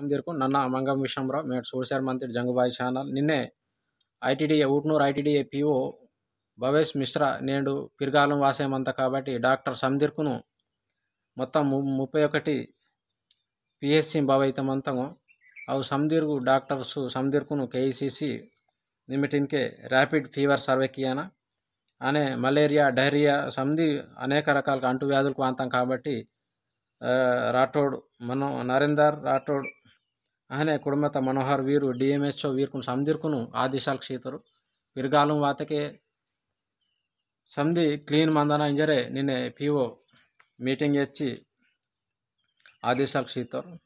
ತಮ್ಮದಿರ್ಕು నన్న అమంగం ವಿಶ್ವಂರಾವ್ ಮೇಟ್ సోషల్ మంత్రి జంగుబాయి ఛానల్ నిన్నే ITDA Utnoor ITDA PO Bhavesh Mishra నేడు పిర్గాలం వాసేమంత కాబట్టి డాక్టర్ సందిర్కును మొత్తం ముప్పై ఒకటి పిహెచ్సి అంతము అవు సందిర్గు డాక్టర్స్ సందిర్కును కేఈసిసి నిమిటిన్కే ర్యాపిడ్ ఫీవర్ సర్వేకియాన అనే మలేరియా డైరియా సంధి అనేక రకాల అంటువ్యాధులకు అంతం కాబట్టి రాఠోడ్ మనం నరేందర్ రాఠోడ్ అహనే కుడుమత మనోహర్ వీరు డిఎంహెచ్ఓ వీరుకును సంధిర్కును ఆదేశాలకు చేతురు విరగాలం వాతకే సంధి క్లీన్ మందన ఇంజరే నిన్నే పిఓ మీటింగ్ ఇచ్చి ఆదేశాలకు చేతురు